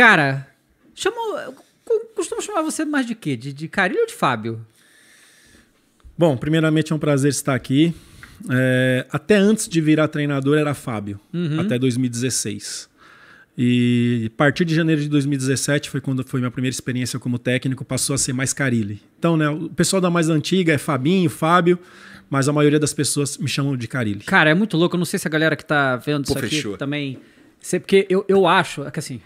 Cara, chamou, costumo chamar você mais de quê? De, de Carilho ou de Fábio? Bom, primeiramente é um prazer estar aqui. É, até antes de virar treinador era Fábio, uhum. até 2016. E a partir de janeiro de 2017 foi quando foi minha primeira experiência como técnico, passou a ser mais Carilli. Então, né, o pessoal da mais antiga é Fabinho, Fábio, mas a maioria das pessoas me chamam de Carilli. Cara, é muito louco, eu não sei se a galera que tá vendo Pô, isso aqui fechou. também, sei porque eu, eu acho, é que assim,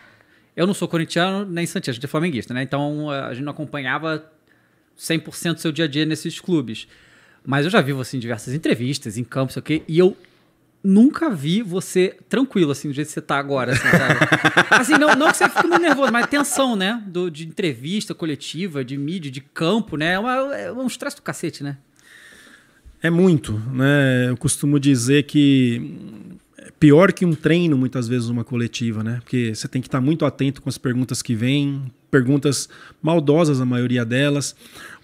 eu não sou corintiano nem santista, a gente é flamenguista, né? Então a gente não acompanhava 100% do seu dia a dia nesses clubes. Mas eu já vi você em diversas entrevistas, em campo, sei o quê, e eu nunca vi você tranquilo, assim, do jeito que você tá agora, assim, sabe? assim, não, não que você fique muito nervoso, mas tensão, né? Do, de entrevista coletiva, de mídia, de campo, né? É, uma, é um estresse do cacete, né? É muito, né? Eu costumo dizer que pior que um treino, muitas vezes, uma coletiva, né? Porque você tem que estar muito atento com as perguntas que vêm, perguntas maldosas, a maioria delas.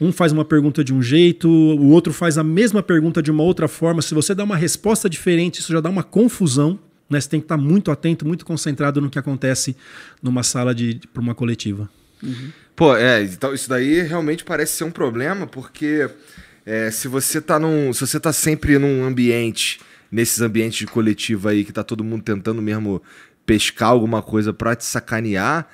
Um faz uma pergunta de um jeito, o outro faz a mesma pergunta de uma outra forma. Se você dá uma resposta diferente, isso já dá uma confusão. Né? Você tem que estar muito atento, muito concentrado no que acontece numa sala de para uma coletiva. Uhum. Pô, é, então isso daí realmente parece ser um problema, porque é, se você tá num. Se você tá sempre num ambiente nesses ambientes de coletivo aí que tá todo mundo tentando mesmo pescar alguma coisa pra te sacanear,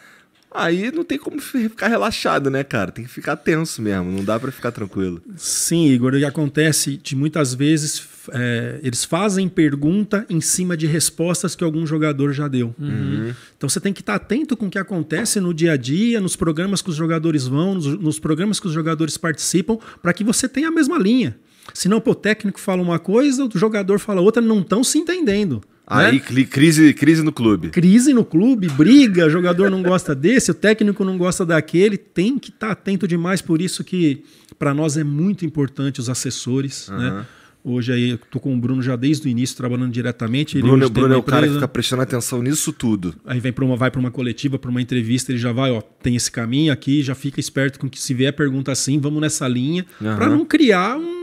aí não tem como ficar relaxado, né, cara? Tem que ficar tenso mesmo, não dá para ficar tranquilo. Sim, Igor, o que acontece de muitas vezes é, eles fazem pergunta em cima de respostas que algum jogador já deu. Uhum. uhum. Então você tem que estar tá atento com o que acontece no dia a dia, nos programas que os jogadores vão, nos, nos programas que os jogadores participam, para que você tenha a mesma linha. Senão, não, o técnico fala uma coisa, o jogador fala outra, não estão se entendendo. Né? Aí né? crise, crise no clube. Crise no clube, briga, jogador não gosta desse, o técnico não gosta daquele, tem que estar tá atento demais, por isso que para nós é muito importante os assessores, uhum. né? Hoje aí eu tô com o Bruno já desde o início trabalhando diretamente. Bruno, ele Bruno é, é o cara que fica prestando atenção nisso tudo. Aí vem para uma vai para uma coletiva, para uma entrevista, ele já vai, ó, tem esse caminho aqui, já fica esperto com que se vier pergunta assim, vamos nessa linha, uhum. para não criar um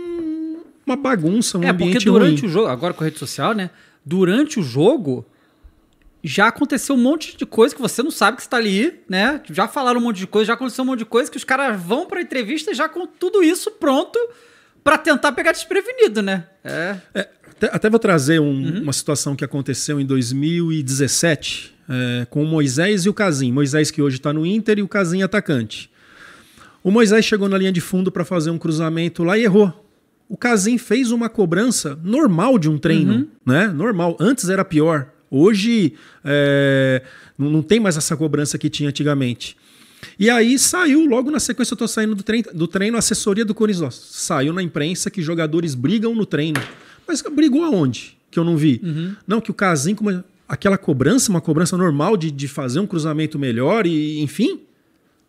uma bagunça, um é, ambiente É, porque durante ruim. o jogo, agora com a rede social, né? Durante o jogo, já aconteceu um monte de coisa que você não sabe que está ali, né? Já falaram um monte de coisa, já aconteceu um monte de coisa que os caras vão para entrevista já com tudo isso pronto para tentar pegar desprevenido, né? É. é até, até, vou trazer um, uhum. uma situação que aconteceu em 2017 é, com o Moisés e o Casim. Moisés que hoje está no Inter e o Casim atacante. O Moisés chegou na linha de fundo para fazer um cruzamento lá e errou o Casim fez uma cobrança normal de um treino, uhum. né? Normal. Antes era pior. Hoje é, não tem mais essa cobrança que tinha antigamente. E aí saiu, logo na sequência eu tô saindo do treino, do treino a assessoria do Corinthians. Saiu na imprensa que jogadores brigam no treino. Mas brigou aonde? Que eu não vi. Uhum. Não, que o Casim, é, aquela cobrança, uma cobrança normal de, de fazer um cruzamento melhor e enfim.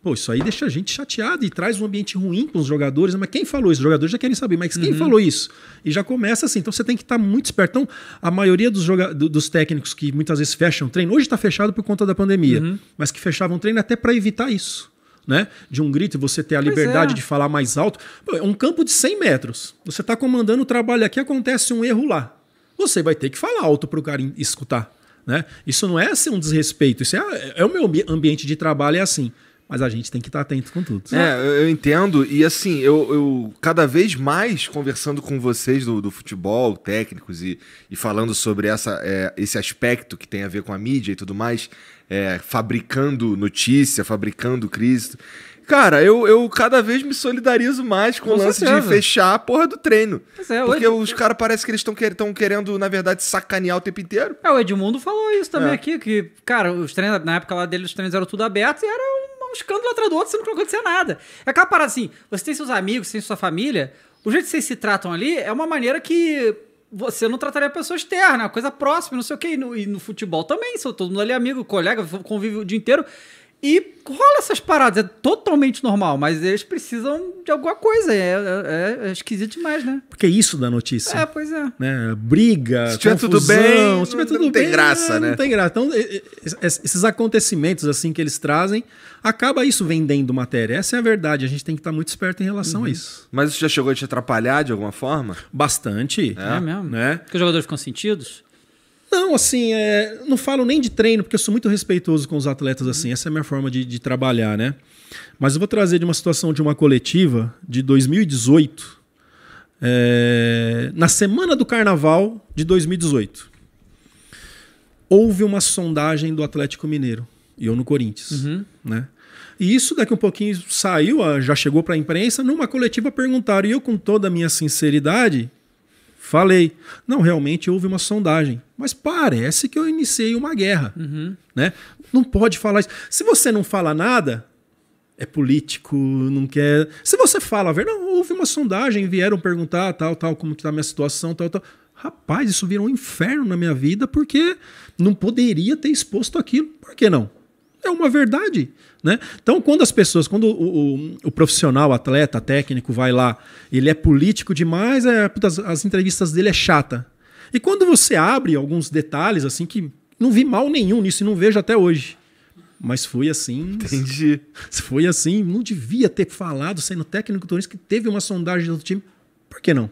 Pô, isso aí deixa a gente chateado e traz um ambiente ruim para os jogadores. Né? Mas quem falou isso? Os jogadores já querem saber, mas quem uhum. falou isso? E já começa assim. Então você tem que estar tá muito esperto. Então, a maioria dos, do, dos técnicos que muitas vezes fecham treino, hoje está fechado por conta da pandemia, uhum. mas que fechavam treino até para evitar isso. Né? De um grito, você ter a pois liberdade é. de falar mais alto. é um campo de 100 metros. Você está comandando o trabalho aqui, acontece um erro lá. Você vai ter que falar alto para o cara escutar. Né? Isso não é ser assim, um desrespeito, isso é, é, é o meu ambiente de trabalho, é assim. Mas a gente tem que estar atento com tudo. É, eu entendo. E assim, eu, eu cada vez mais conversando com vocês do, do futebol, técnicos, e, e falando sobre essa, é, esse aspecto que tem a ver com a mídia e tudo mais, é, fabricando notícia, fabricando crise. Cara, eu, eu cada vez me solidarizo mais com, com o lance certeza. de fechar a porra do treino. Pois é, porque os caras parecem que eles estão quer, querendo, na verdade, sacanear o tempo inteiro. É, o Edmundo falou isso também é. aqui, que, cara, os treinos, na época lá dele, os treinos eram tudo abertos e era escândalo atrás do outro, sendo que não acontecia nada. É aquela parada assim, você tem seus amigos, você tem sua família, o jeito que vocês se tratam ali é uma maneira que você não trataria a pessoa externa, coisa próxima, não sei o quê. E no, e no futebol também, se todo mundo ali é amigo, colega, convive o dia inteiro. E rola essas paradas, é totalmente normal, mas eles precisam de alguma coisa. É, é, é, é esquisito demais, né? Porque é isso da notícia. É, pois é. Né? Briga, se tiver confusão, tudo bem, se tiver tudo não tem graça, né? Não tem graça. Então, esses acontecimentos assim que eles trazem, acaba isso vendendo matéria. Essa é a verdade. A gente tem que estar muito esperto em relação uhum. a isso. Mas isso já chegou a te atrapalhar de alguma forma? Bastante. É, é mesmo. Né? Porque os jogadores ficam sentidos? Não, assim, é, não falo nem de treino, porque eu sou muito respeitoso com os atletas, assim, essa é a minha forma de, de trabalhar, né? Mas eu vou trazer de uma situação de uma coletiva de 2018, é, na semana do carnaval de 2018. Houve uma sondagem do Atlético Mineiro, e eu no Corinthians, uhum. né? E isso daqui um pouquinho saiu, já chegou para a imprensa, numa coletiva perguntaram, e eu com toda a minha sinceridade, Falei. Não, realmente houve uma sondagem. Mas parece que eu iniciei uma guerra. Uhum. Né? Não pode falar isso. Se você não fala nada, é político, não quer. Se você fala, ver, não, houve uma sondagem, vieram perguntar tal, tal, como está a minha situação, tal, tal. Rapaz, isso virou um inferno na minha vida porque não poderia ter exposto aquilo. Por que não? é uma verdade. Né? Então, quando as pessoas, quando o, o, o profissional, atleta, técnico vai lá, ele é político demais, é, as, as entrevistas dele é chata. E quando você abre alguns detalhes, assim, que não vi mal nenhum nisso e não vejo até hoje. Mas foi assim. Entendi. Foi assim. Não devia ter falado, sendo técnico do Corinthians, que teve uma sondagem do time. Por que não?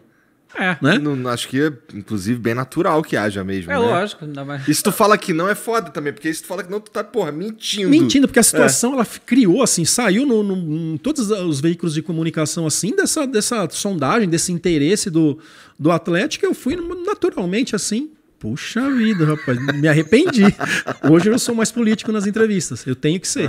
É. Né? Não, acho que é, inclusive, bem natural que haja mesmo. É né? lógico, ainda mais. E se tu fala que não é foda também, porque se tu fala que não, tu tá, porra, mentindo. Mentindo, porque a é. situação é. ela criou, assim, saiu no, no, em todos os veículos de comunicação, assim, dessa, dessa sondagem, desse interesse do, do Atlético. Eu fui naturalmente assim. Puxa vida, rapaz, me arrependi. Hoje eu sou mais político nas entrevistas, eu tenho que ser.